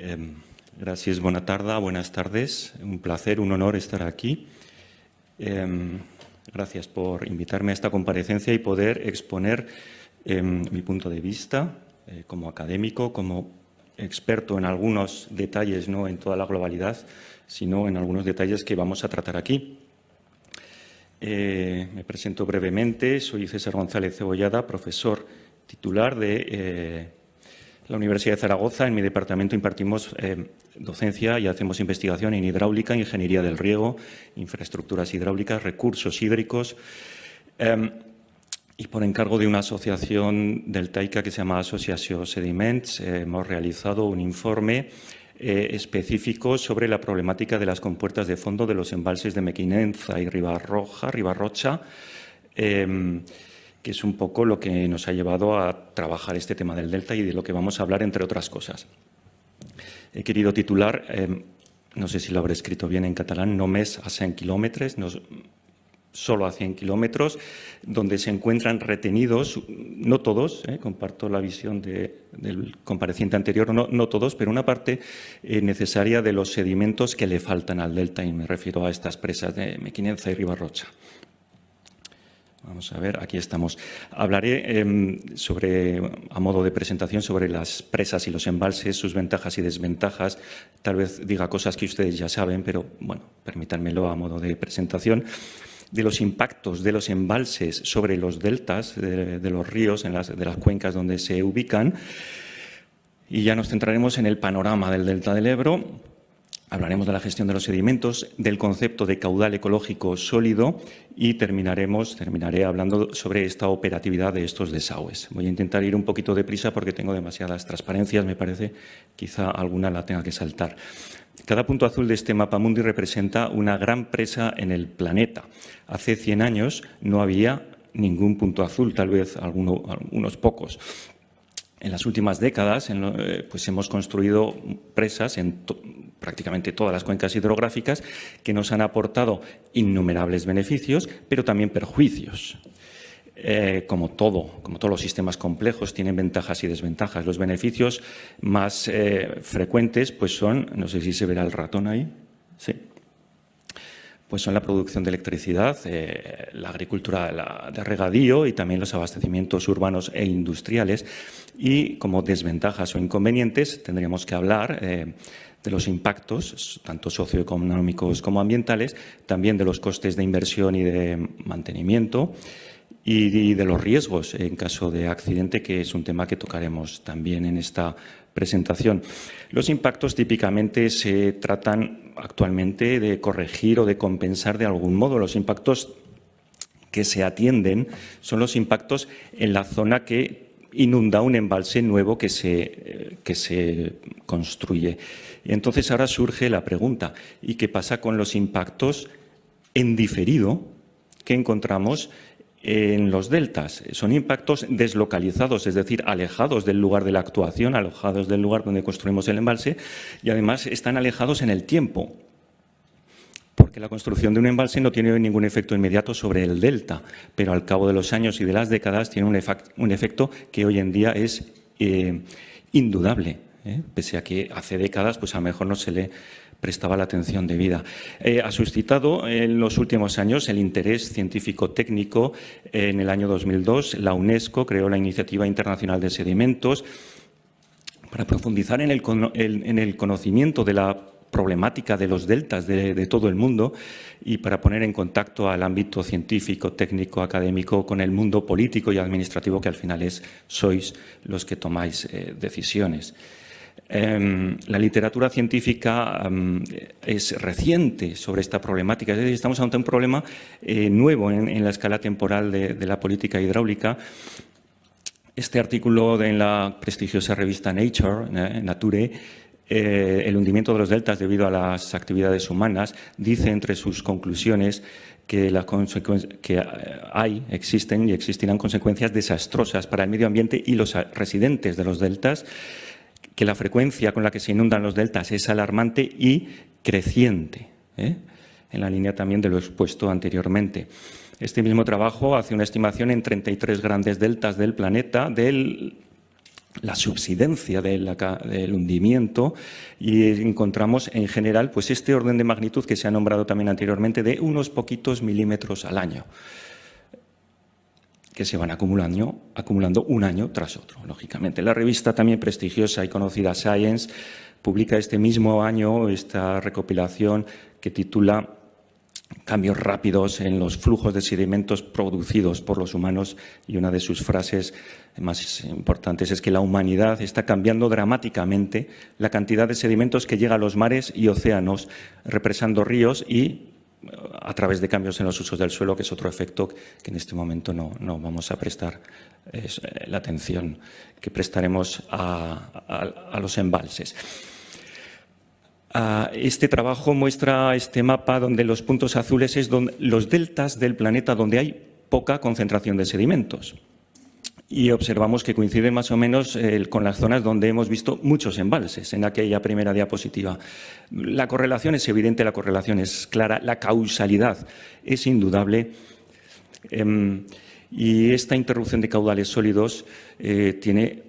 Em, gracias, buena tarde, buenas tardes. Un placer, un honor estar aquí. Em, gracias por invitarme a esta comparecencia y poder exponer em, mi punto de vista eh, como académico, como experto en algunos detalles, no en toda la globalidad, sino en algunos detalles que vamos a tratar aquí. Eh, me presento brevemente, soy César González Cebollada, profesor titular de eh, la Universidad de Zaragoza. En mi departamento impartimos eh, docencia y hacemos investigación en hidráulica, ingeniería del riego, infraestructuras hidráulicas, recursos hídricos. Em, y por encargo de una asociación del que se llama Asociación Sediments, eh, hemos realizado un informe eh, específico sobre la problemática de las compuertas de fondo de los embalses de Mequinenza y Ribarroja, Ribarrocha. Ribarrocha em, que es un poco lo que nos ha llevado a trabajar este tema del delta y de lo que vamos a hablar, entre otras cosas. He querido titular, em, no sé si lo habré escrito bien en catalán, no mes a 100 kilómetros, no, solo a 100 kilómetros, donde se encuentran retenidos, no todos, eh, comparto la visión del compareciente anterior, no, todos, pero una parte eh, necesaria de los sedimentos que le faltan al delta, y me refiero a estas presas de Mequinenza y Ribarrocha. Vamos a ver, aquí estamos. Hablaré em, sobre, a modo de presentación, sobre las presas y los embalses, sus ventajas y desventajas. Tal vez diga cosas que ustedes ya saben, pero bueno, permítanmelo a modo de presentación de los impactos de los embalses sobre los deltas de, los ríos, en las, de las cuencas donde se ubican. Y ya nos centraremos en el panorama del delta del Ebro, Hablaremos de la gestión de los sedimentos, del concepto de caudal ecológico sólido y terminaremos, terminaré hablando sobre esta operatividad de estos desagües. Voy a intentar ir un poquito deprisa porque tengo demasiadas transparencias, me parece, quizá alguna la tenga que saltar. Cada punto azul de este mapa mundi representa una gran presa en el planeta. Hace 100 años no había ningún punto azul, tal vez alguno, algunos pocos. En las últimas décadas eh, pues hemos construido presas en prácticamente todas las cuencas hidrográficas, que nos han aportado innumerables beneficios, pero también perjuicios. Eh, como todo, como todos los sistemas complejos, tienen ventajas y desventajas. Los beneficios más eh, frecuentes, pues son, no sé si se verá el ratón ahí, sí, pues son la producción de electricidad, eh, la agricultura de regadío y también los abastecimientos urbanos e industriales. Y como desventajas o inconvenientes, tendríamos que hablar de los impactos, tanto socioeconómicos como ambientales, también de los costes de inversión y de mantenimiento y de los riesgos en caso de accidente, que es un tema que tocaremos también en esta presentación. Los impactos típicamente se tratan actualmente de corregir o de compensar de algún modo. Los impactos que se atienden son los impactos en la zona que inunda un embalse nuevo que se, construye. Entonces ahora surge la pregunta, ¿y qué pasa con los impactos en diferido que encontramos en los deltas? Son impactos deslocalizados, es decir, alejados del lugar de la actuación, alejados del lugar donde construimos el embalse y además están alejados en el tiempo. Porque la construcción de un embalse no tiene ningún efecto inmediato sobre el delta, pero al cabo de los años y de las décadas tiene un, efecto que hoy en día es eh, indudable, ¿eh? pese a que hace décadas pues a lo mejor no se le prestaba la atención debida. Eh, ha suscitado en los últimos años el interés científico-técnico. En el año 2002, la UNESCO creó la Iniciativa Internacional de Sedimentos para profundizar en el conocimiento de la problemática de los deltas de, todo el mundo y para poner en contacto al ámbito científico, técnico, académico con el mundo político y administrativo que al final es sois los que tomáis eh, decisiones. Em, la literatura científica em, es reciente sobre esta problemática, es decir, estamos ante un problema eh, nuevo en, la escala temporal de, la política hidráulica este artículo de, la prestigiosa revista Nature, eh, Nature, eh, el hundimiento de los deltas debido a las actividades humanas, dice entre sus conclusiones que, eh, hay, existen y existirán consecuencias desastrosas para el medio ambiente y los residentes de los deltas, que la frecuencia con la que se inundan los deltas es alarmante y creciente, ¿eh? en la línea también de lo expuesto anteriormente. Este mismo trabajo hace una estimación en 33 grandes deltas del planeta del la subsidencia del, hundimiento y encontramos en general pues este orden de magnitud que se ha nombrado también anteriormente de unos poquitos milímetros al año que se van acumulando, acumulando un año tras otro, lógicamente. La revista también prestigiosa y conocida Science publica este mismo año esta recopilación que titula cambios rápidos en los flujos de sedimentos producidos por los humanos y una de sus frases más importantes es que la humanidad está cambiando dramáticamente la cantidad de sedimentos que llega a los mares y océanos, represando ríos y a través de cambios en los usos del suelo, que es otro efecto que en este momento no, vamos a prestar eh, la atención que prestaremos a los embalses. Ah, este trabajo muestra este mapa donde los puntos azules es los deltas del planeta donde hay poca concentración de sedimentos. Y observamos que coincide más o menos eh, con las zonas donde hemos visto muchos embalses en aquella primera diapositiva. La correlación es evidente, la correlación es clara, la causalidad es indudable. Em, y esta interrupción de caudales sólidos eh, tiene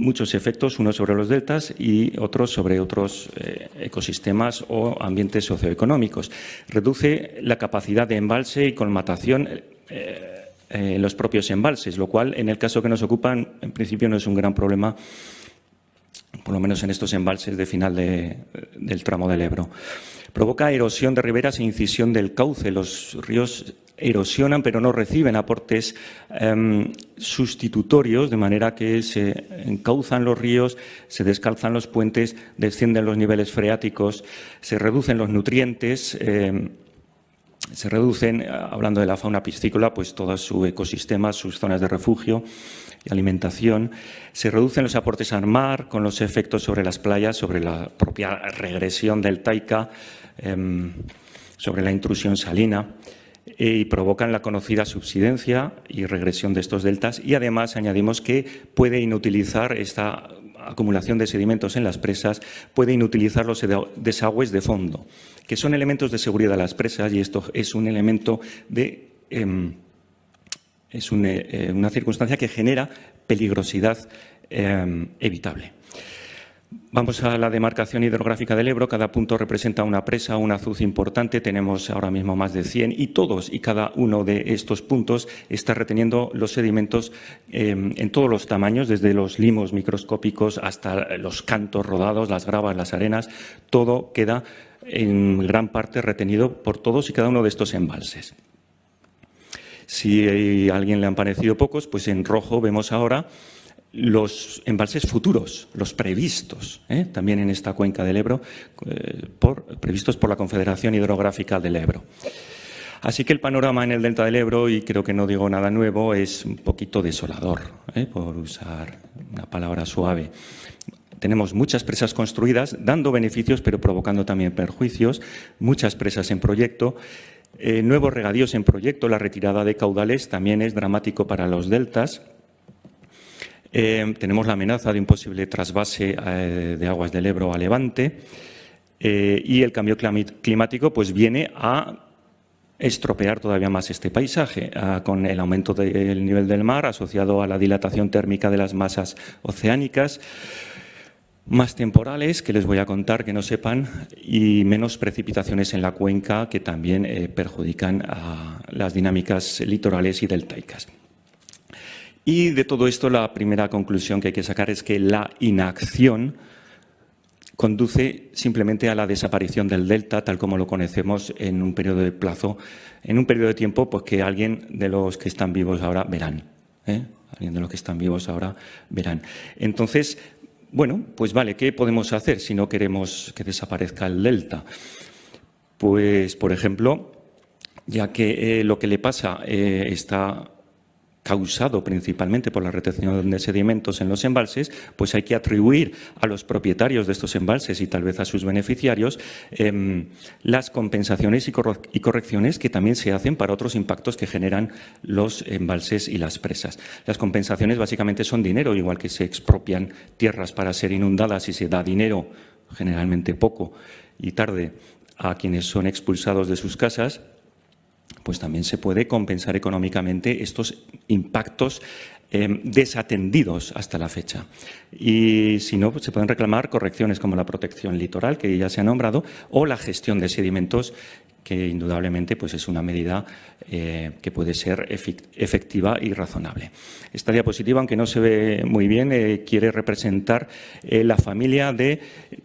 muchos efectos, unos sobre los deltas y otros sobre otros eh, ecosistemas o ambientes socioeconómicos. Reduce la capacidad de embalse y colmatación eh, eh, en los propios embalses, lo cual en el caso que nos ocupan en principio no es un gran problema por lo menos en estos embalses de final del tramo del Ebro. Provoca erosión de riberas e incisión del cauce. Los ríos erosionan pero no reciben aportes em, sustitutorios, de manera que se encauzan los ríos, se descalzan los puentes, descienden los niveles freáticos, se reducen los nutrientes. Em, se reducen, eh, hablando de la fauna piscícola, pues todo su ecosistema, sus zonas de refugio y alimentación, se reducen los aportes al mar con los efectos sobre las playas, sobre la propia regresión del taika, em, sobre la intrusión salina eh, y provocan la conocida subsidencia y regresión de estos deltas y además añadimos que puede inutilizar esta acumulación de sedimentos en las presas puede inutilizar los desagües de fondo, que son elementos de seguridad de las presas y esto es un elemento de... Em, es eh, una, circunstancia que genera peligrosidad em, evitable. Vamos a la demarcación hidrográfica del Ebro. Cada punto representa una presa, un azuz importante. Tenemos ahora mismo más de 100 y todos y cada uno de estos puntos está reteniendo los sedimentos eh, en todos los tamaños, desde los limos microscópicos hasta los cantos rodados, las gravas, las arenas. Todo queda en gran parte retenido por todos y cada uno de estos embalses. Si a alguien le han parecido pocos, pues en rojo vemos ahora los embalses futuros, los previstos, ¿eh? también en esta cuenca del Ebro, eh, previstos por la Confederación Hidrográfica del Ebro. Así que el panorama en el delta del Ebro, y creo que no digo nada nuevo, es un poquito desolador, ¿eh? por usar una palabra suave. Tenemos muchas presas construidas, dando beneficios, pero provocando también perjuicios, muchas presas en proyecto. nuevos regadíos en proyecto, la retirada de caudales también es dramático para los deltas, eh, tenemos la amenaza de un posible trasvase eh, de aguas del Ebro a Levante eh, y el cambio climático pues viene a estropear todavía más este paisaje, ah, con el aumento del nivel del mar asociado a la dilatación térmica de las masas oceánicas, más temporales, que les voy a contar que no sepan, y menos precipitaciones en la cuenca, que también perjudican a las dinámicas litorales y deltaicas. Y de todo esto la primera conclusión que hay que sacar es que la inacción conduce simplemente a la desaparición del delta, tal como lo conocemos en un periodo de plazo, en un periodo de tiempo pues que alguien de los que están vivos ahora verán. ¿eh? Alguien de los que están vivos ahora verán. Entonces, bueno, pues vale, ¿qué podemos hacer si no queremos que desaparezca el delta? Pues, por ejemplo, ya que eh, lo que le pasa eh, está causado principalmente por la retención de sedimentos en los embalses, pues hay que atribuir a los propietarios de estos embalses y tal vez a sus beneficiarios em, las compensaciones y, y, correcciones que también se hacen para otros impactos que generan los embalses y las presas. Las compensaciones básicamente son dinero, igual que se expropian tierras para ser inundadas y se da dinero, generalmente poco y tarde, a quienes son expulsados de sus casas, pues también se puede compensar económicamente estos impactos eh, desatendidos hasta la fecha. Y si no, pues, se pueden reclamar correcciones como la protección litoral, que ya se ha nombrado, o la gestión de sedimentos que indudablemente pues es una medida eh, que puede ser efectiva y razonable. Esta diapositiva, aunque no se ve muy bien, eh, quiere representar eh, la familia de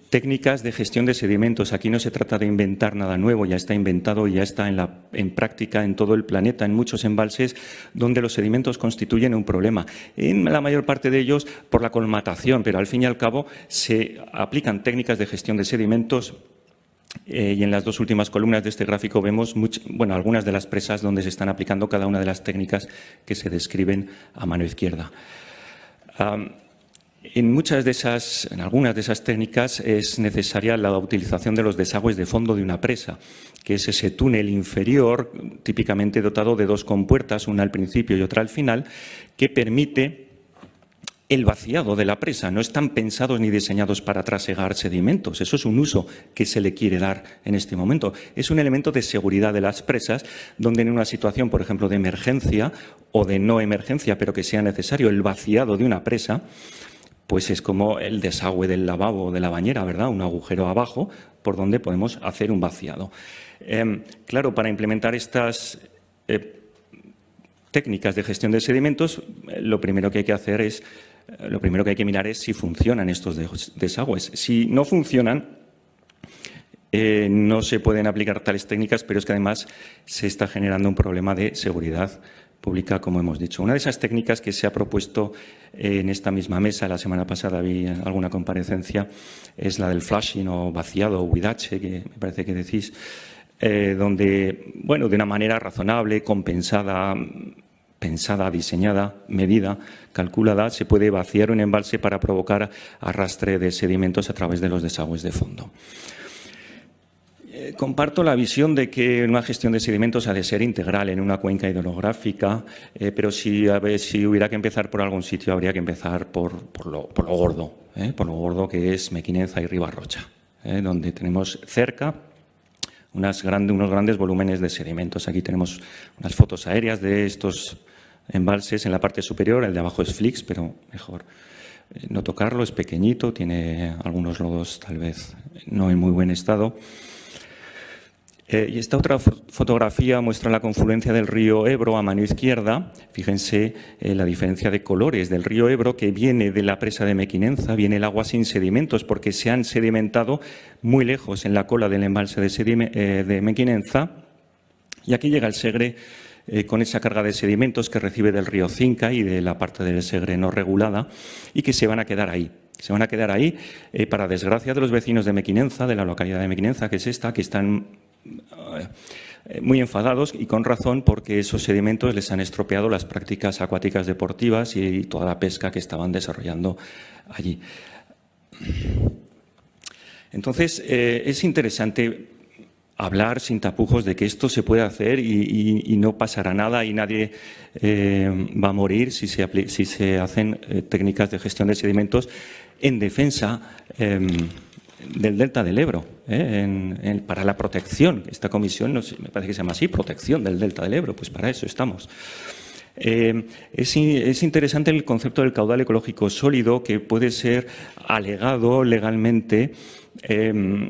técnicas de gestión de sedimentos. Aquí no se trata de inventar nada nuevo, ya está inventado, ya está en, en práctica en todo el planeta, en muchos embalses donde los sedimentos constituyen un problema. En la mayor parte de ellos por la colmatación, pero al fin y al cabo se aplican técnicas de gestión de sedimentos eh, y en las dos últimas columnas de este gráfico vemos algunas de las presas donde se están aplicando cada una de las técnicas que se describen a mano izquierda. en muchas en algunas de esas técnicas es necesaria la utilización de los desagües de fondo de una presa, que es ese túnel inferior típicamente dotado de dos compuertas, una al principio y otra al final, que permite el vaciado de la presa. No están pensados ni diseñados para trasegar sedimentos. Eso es un uso que se le quiere dar en este momento. Es un elemento de seguridad de las presas, donde en una situación, por ejemplo, de emergencia o de no emergencia, pero que sea necesario el vaciado de una presa, pues es como el desagüe del lavabo o de la bañera, ¿verdad? Un agujero abajo por donde podemos hacer un vaciado. Em, claro, para implementar estas eh, técnicas de gestión de sedimentos, eh, lo primero que hay que hacer es eh, lo primero que hay que mirar es si funcionan estos desagües. Si no funcionan, eh, no se pueden aplicar tales técnicas, pero es que además se está generando un problema de seguridad pública, como hemos dicho. Una de esas técnicas que se ha propuesto eh, en esta misma mesa, la semana pasada vi alguna comparecencia, es la del flashing o vaciado o huidache, que me parece que decís, donde, bueno, de una manera razonable, compensada, pensada, diseñada, medida, calculada, se puede vaciar un embalse para provocar arrastre de sedimentos a través de los desagües de fondo. Eh, comparto la visión de que una gestión de sedimentos ha de ser integral en una cuenca hidrográfica, eh, pero si, hubiera que empezar por algún sitio, habría que empezar por, lo, gordo, eh, por lo gordo que es Mequinenza y Ribarrocha, donde tenemos cerca unas unos grandes volúmenes de sedimentos. Aquí tenemos unas fotos aéreas de estos embalses en la parte superior, el de abajo es Flix, pero mejor eh, no tocarlo, es pequeñito, tiene algunos lodos tal vez no en muy buen estado. Eh, y esta otra fotografía muestra la confluencia del río Ebro a mano izquierda. Fíjense eh, la diferencia de colores del río Ebro que viene de la presa de Mequinenza, viene el agua sin sedimentos porque se han sedimentado muy lejos en la cola del embalse de, eh, de Mequinenza. Y aquí llega el Segre con esa carga de sedimentos que recibe del río Cinca y de la parte del Segre no regulada y que se van a quedar ahí. Se van a quedar ahí, para desgracia de los vecinos de Mequinenza, de la localidad de Mequinenza, que es esta, que están eh, muy enfadados y con razón porque esos sedimentos les han estropeado las prácticas acuáticas deportivas y toda la pesca que estaban desarrollando allí. Entonces, eh, es interesante hablar sin tapujos de que esto se puede hacer y, no pasará nada y nadie eh, va a morir si se, si se hacen técnicas de gestión de sedimentos en defensa del delta del Ebro, ¿eh? para la protección. Esta comisión, me parece que se llama así, protección del delta del Ebro, pues para eso estamos. Eh, es, interesante el concepto del caudal ecológico sólido que puede ser alegado legalmente. Eh,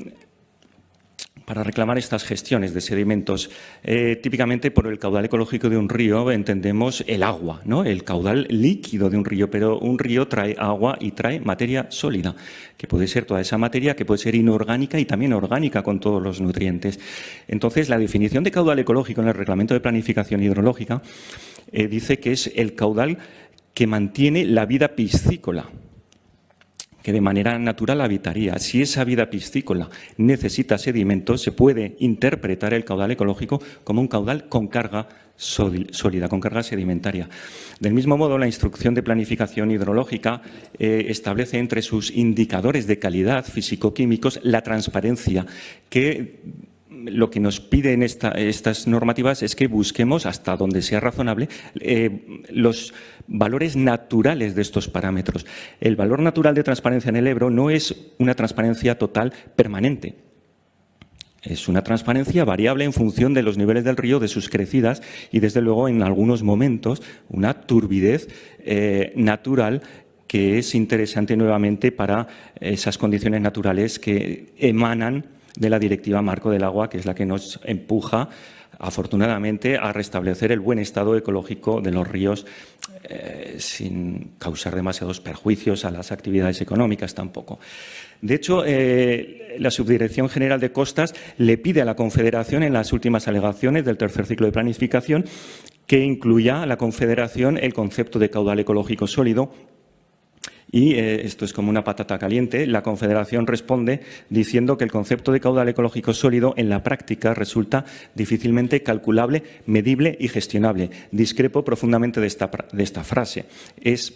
para reclamar estas gestiones de sedimentos. Eh, típicamente por el caudal ecológico de un río entendemos el agua, ¿no? el caudal líquido de un río, pero un río trae agua y trae materia sólida, que puede ser toda esa materia, que puede ser inorgánica y también orgánica con todos los nutrientes. Entonces, la definición de caudal ecológico en el Reglamento de Planificación Hidrológica eh, dice que es el caudal que mantiene la vida piscícola que de manera natural habitaría. Si esa vida piscícola necesita sedimentos, se puede interpretar el caudal ecológico como un caudal con carga sólida, con carga sedimentaria. Del mismo modo, la instrucción de planificación hidrológica eh, establece entre sus indicadores de calidad físico-químicos la transparencia que lo que nos piden estas normativas es que busquemos, hasta donde sea razonable, eh, los valores naturales de estos parámetros. El valor natural de transparencia en el Ebro no es una transparencia total permanente. Es una transparencia variable en función de los niveles del río, de sus crecidas y, desde luego, en algunos momentos, una turbidez eh, natural que es interesante nuevamente para esas condiciones naturales que emanan de la Directiva Marco del Agua, que es la que nos empuja afortunadamente, a restablecer el buen estado ecológico de los ríos eh, sin causar demasiados perjuicios a las actividades económicas tampoco. De hecho, eh, la Subdirección General de Costas le pide a la Confederación en las últimas alegaciones del tercer ciclo de planificación que incluya a la Confederación el concepto de caudal ecológico sólido y eh, esto es como una patata caliente. La Confederación responde diciendo que el concepto de caudal ecológico sólido en la práctica resulta difícilmente calculable, medible y gestionable. Discrepo profundamente de esta, frase. Es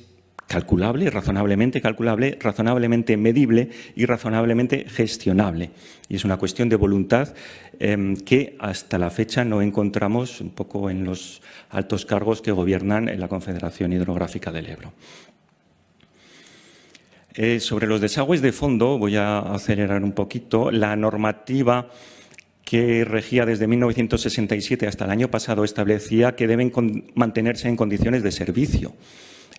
calculable, razonablemente calculable, razonablemente medible y razonablemente gestionable. Y es una cuestión de voluntad em, que hasta la fecha no encontramos un poco en los altos cargos que gobiernan en la Confederación Hidrográfica del Ebro. Eh, sobre los desagües de fondo, voy a acelerar un poquito, la normativa que regía desde 1967 hasta el año pasado establecía que deben mantenerse en condiciones de servicio.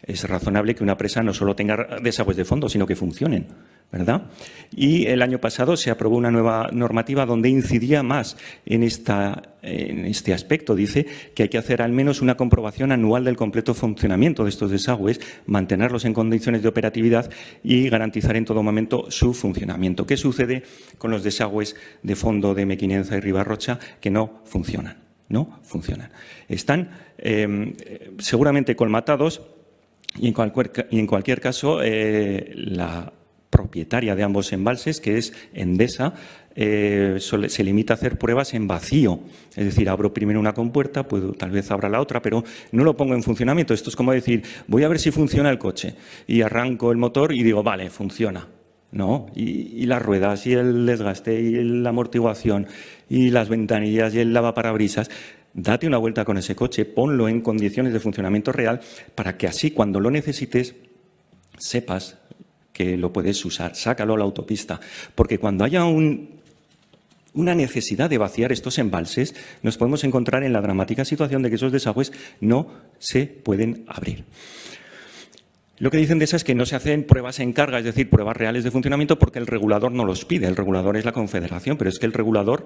Es razonable que una presa no solo tenga desagües de fondo, sino que funcionen. ¿verdad? Y el año pasado se aprobó una nueva normativa donde incidía más en, este aspecto. Dice que hay que hacer al menos una comprobación anual del completo funcionamiento de estos desagües, mantenerlos en condiciones de operatividad y garantizar en todo momento su funcionamiento. ¿Qué sucede con los desagües de fondo de Mequinenza y Ribarrocha que no funcionan? No funcionan. Están em, seguramente colmatados y en cualquier, y en cualquier caso eh, la propietaria de ambos embalses, que es Endesa, eh, se limita a hacer pruebas en vacío. Es decir, abro primero una compuerta, puedo, tal vez abra la otra, pero no lo pongo en funcionamiento. Esto es como decir, voy a ver si funciona el coche. Y arranco el motor y digo, vale, funciona. ¿no? Y, y, las ruedas, y el desgaste, y la amortiguación, y las ventanillas, y el lavaparabrisas. Date una vuelta con ese coche, ponlo en condiciones de funcionamiento real para que así cuando lo necesites sepas que lo puedes usar, sácalo a la autopista, porque cuando haya una necesidad de vaciar estos embalses, nos podemos encontrar en la dramática situación de que esos desagües no se pueden abrir. Lo que dicen de esas es que no se hacen pruebas en carga, es decir, pruebas reales de funcionamiento, porque el regulador no los pide. El regulador es la Confederación, pero es que el regulador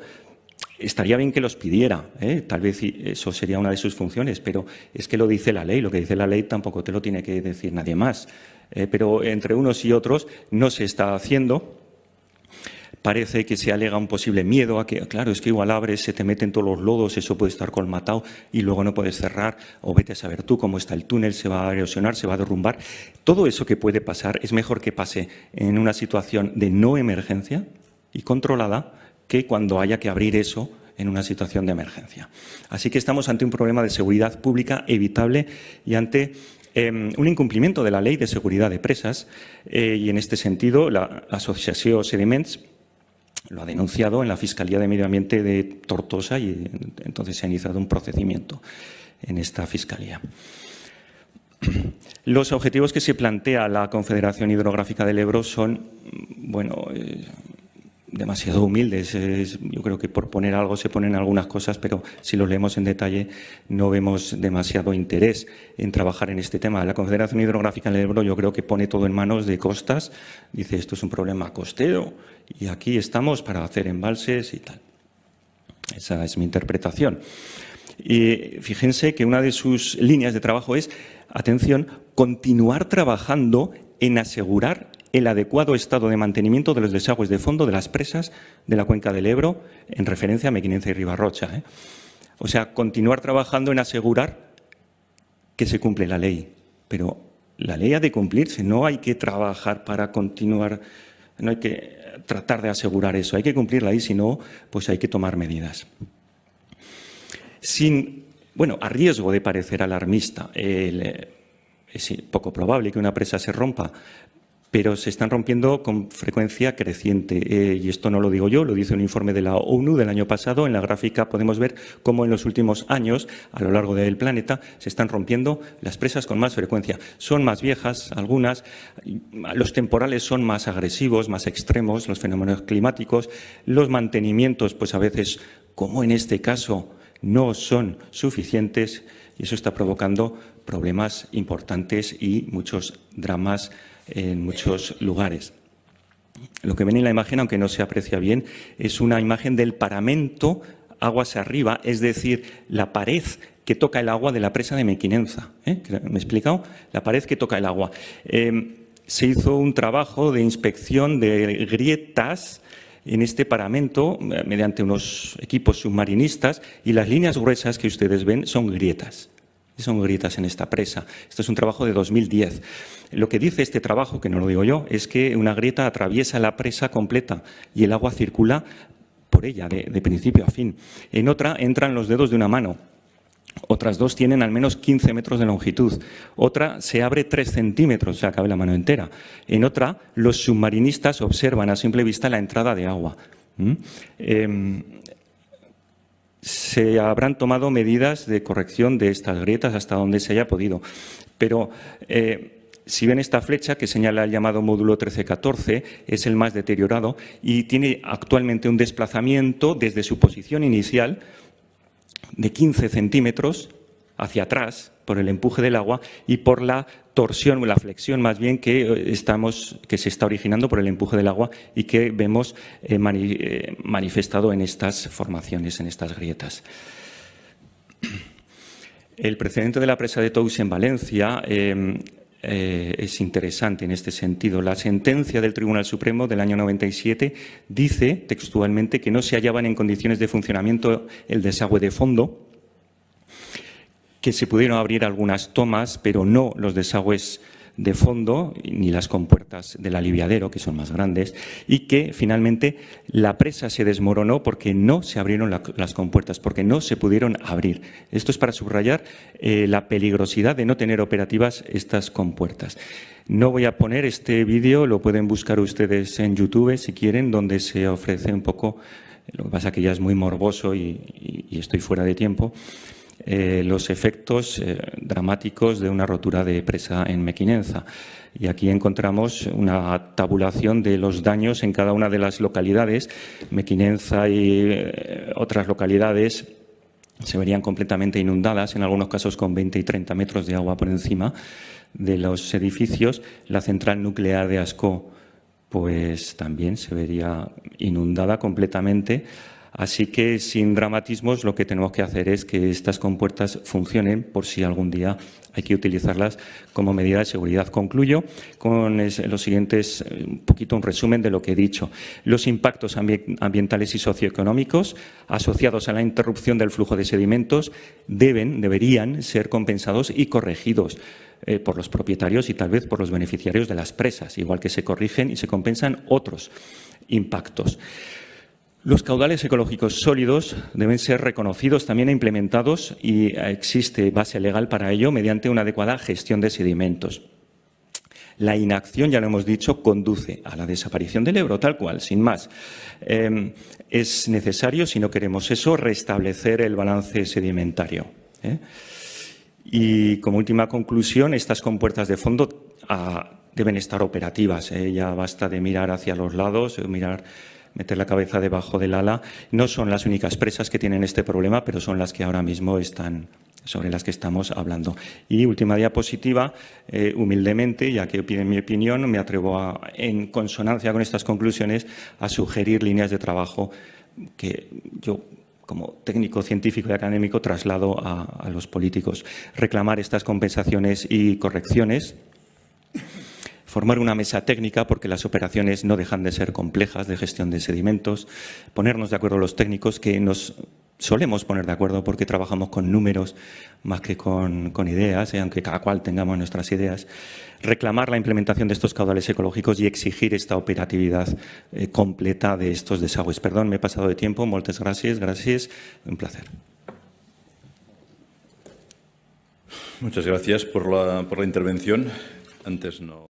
estaría bien que los pidiera, ¿eh? tal vez eso sería una de sus funciones, pero es que lo dice la ley, lo que dice la ley tampoco te lo tiene que decir nadie más. ¿eh? pero entre unos y otros no se está haciendo. Parece que se alega un posible miedo a que, claro, es que igual abres, se te meten todos los lodos, eso puede estar colmatado y luego no puedes cerrar, o vete a saber tú cómo está el túnel, se va a erosionar, se va a derrumbar. Todo eso que puede pasar es mejor que pase en una situación de no emergencia y controlada, que cuando haya que abrir eso en una situación de emergencia. Así que estamos ante un problema de seguridad pública evitable y ante em, un incumplimiento de la ley de seguridad de presas eh, y en este sentido la Asociación Sediments lo ha denunciado en la Fiscalía de Medio Ambiente de Tortosa y entonces se ha iniciado un procedimiento en esta Fiscalía. Los objetivos que se plantea la Confederación Hidrográfica del Ebro son, bueno, eh, demasiado humildes. yo creo que por poner algo se ponen algunas cosas, pero si lo leemos en detalle no vemos demasiado interés en trabajar en este tema. La Confederación Hidrográfica en el Ebro yo creo que pone todo en manos de costas. Dice, esto es un problema costero y aquí estamos para hacer embalses y tal. Esa es mi interpretación. Y fíjense que una de sus líneas de trabajo es, atención, continuar trabajando en asegurar el adecuado estado de mantenimiento de los desagües de fondo de las presas de la cuenca del Ebro, en referencia a Mequinenza y Ribarrocha. ¿eh? O sea, continuar trabajando en asegurar que se cumple la ley. Pero la ley ha de cumplirse, no hay que trabajar para continuar, no hay que tratar de asegurar eso, hay que cumplirla y si no, pues hay que tomar medidas. Sin, bueno, a riesgo de parecer alarmista, es poco probable que una presa se rompa, pero se están rompiendo con frecuencia creciente. Eh, y esto no lo digo yo, lo dice un informe de la ONU del año pasado. En la gráfica podemos ver cómo en los últimos años, a lo largo del planeta, se están rompiendo las presas con más frecuencia. Son más viejas algunas, los temporales son más agresivos, más extremos, los fenómenos climáticos, los mantenimientos, pues a veces, como en este caso, no son suficientes y eso está provocando problemas importantes y muchos dramas en muchos lugares. Lo que ven en la imagen, aunque no se aprecia bien, es una imagen del paramento aguas arriba, es decir, la pared que toca el agua de la presa de Mequinenza. ¿eh? ¿Me he explicado? La pared que toca el agua. Em, se hizo un trabajo de inspección de grietas en este paramento eh, mediante unos equipos submarinistas y las líneas gruesas que ustedes ven son grietas. Son grietas en esta presa. Esto es un trabajo de 2010. Lo que dice este trabajo, que no lo digo yo, es que una grieta atraviesa la presa completa y el agua circula por ella, de, de principio a fin. En otra entran los dedos de una mano, otras dos tienen al menos 15 metros de longitud. Otra se abre 3 centímetros, se cabe la mano entera. En otra, los submarinistas observan a simple vista la entrada de agua. ¿Mm? Em, se habrán tomado medidas de corrección de estas grietas hasta donde se haya podido. Pero eh, si ven esta flecha que señala el llamado módulo 1314, es el más deteriorado y tiene actualmente un desplazamiento desde su posición inicial de 15 centímetros hacia atrás por el empuje del agua y por la torsión o la flexión más bien que, eh, estamos, que se está originando por el empuje del agua y que vemos eh, eh, manifestado en estas formaciones, en estas grietas. El precedente de la presa de Tous en Valencia em, eh, es interesante en este sentido. La sentencia del Tribunal Supremo del año 97 dice textualmente que no se hallaban en condiciones de funcionamiento el desagüe de fondo, que se pudieron abrir algunas tomas, pero no los desagües de fondo, ni las compuertas del aliviadero, que son más grandes, y que finalmente la presa se desmoronó porque no se abrieron las compuertas, porque no se pudieron abrir. Esto es para subrayar eh, la peligrosidad de no tener operativas estas compuertas. No voy a poner este vídeo, lo pueden buscar ustedes en YouTube si quieren, donde se ofrece un poco, lo que pasa que ya es muy morboso y estoy fuera de tiempo, eh, los efectos eh, dramáticos de una rotura de presa en Mequinenza. Y aquí encontramos una tabulación de los daños en cada una de las localidades. Mequinenza y eh, otras localidades se verían completamente inundadas, en algunos casos con 20 y 30 metros de agua por encima de los edificios. La central nuclear de Asco pues también se vería inundada completamente Así que sin dramatismos lo que tenemos que hacer es que estas compuertas funcionen por si algún día hay que utilizarlas como medida de seguridad. Concluyo con los siguientes, eh, un poquito un resumen de lo que he dicho. Los impactos ambientales y socioeconómicos asociados a la interrupción del flujo de sedimentos deben, deberían ser compensados y corregidos eh, por los propietarios y tal vez por los beneficiarios de las presas, igual que se corrigen y se compensan otros impactos. Los caudales ecológicos sólidos deben ser reconocidos, también implementados y existe base legal para ello mediante una adecuada gestión de sedimentos. La inacción, ya lo hemos dicho, conduce a la desaparición del Ebro, tal cual, sin más. Em, es necesario, si no queremos eso, restablecer el balance sedimentario. ¿eh? Y como última conclusión, estas compuertas de fondo ah, deben estar operativas. ¿eh? Ya basta de mirar hacia los lados, mirar meter la cabeza debajo del ala. No son las únicas presas que tienen este problema, pero son las que ahora mismo están sobre las que estamos hablando. Y última diapositiva, eh, humildemente, ya que piden mi opinión, me atrevo a, en consonancia con estas conclusiones a sugerir líneas de trabajo que yo como técnico científico y académico traslado a los políticos. Reclamar estas compensaciones y correcciones, formar una mesa técnica porque las operaciones no dejan de ser complejas de gestión de sedimentos, ponernos de acuerdo los técnicos que nos solemos poner de acuerdo porque trabajamos con números más que con, ideas, ¿eh? aunque cada cual tengamos nuestras ideas, reclamar la implementación de estos caudales ecológicos y exigir esta operatividad eh, completa de estos desagües. Perdón, me he pasado de tiempo, muchas gracias, gracias, un placer. Muchas gracias por la intervención. Antes no.